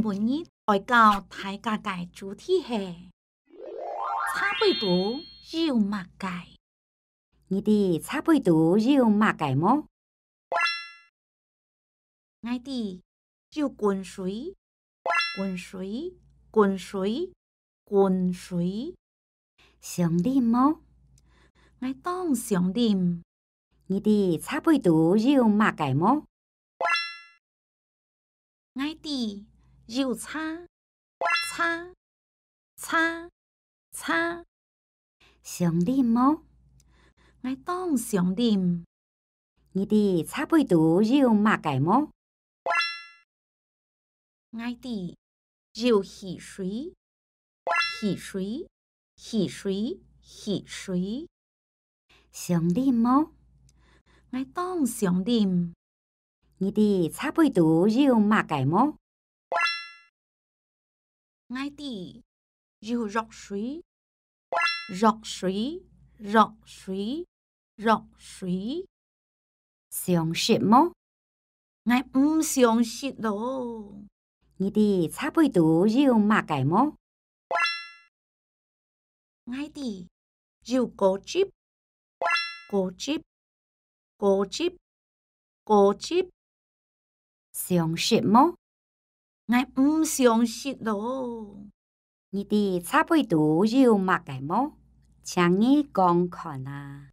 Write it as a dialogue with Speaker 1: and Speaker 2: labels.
Speaker 1: 朋友，来搞大家嘅主题系，差不多肉麻界。
Speaker 2: 你哋差不多肉麻界么？
Speaker 1: 我的就滚水，
Speaker 2: 滚水，滚水，滚水，上林么？我当上林。你哋差不多肉麻界么？我的。又擦擦擦擦，想弟哦，我当想弟，你的擦杯多要抹盖么？我的
Speaker 1: 又洗水洗水洗水
Speaker 2: 洗水，兄弟哦，我当想弟，你的擦杯多要抹盖么？
Speaker 1: ngay tỷ dù rọc suy rọc suy rọc suy rọc suy
Speaker 2: xiong shit mo ngay um xiong shit đó nghĩ đi cha bôi tú dù mà cái mo ngay tỷ
Speaker 1: dù cố chip cố chip cố chip
Speaker 2: cố chip xiong shit mo 我唔相信咯，你的差杯多要擘了，么？请你讲看啊！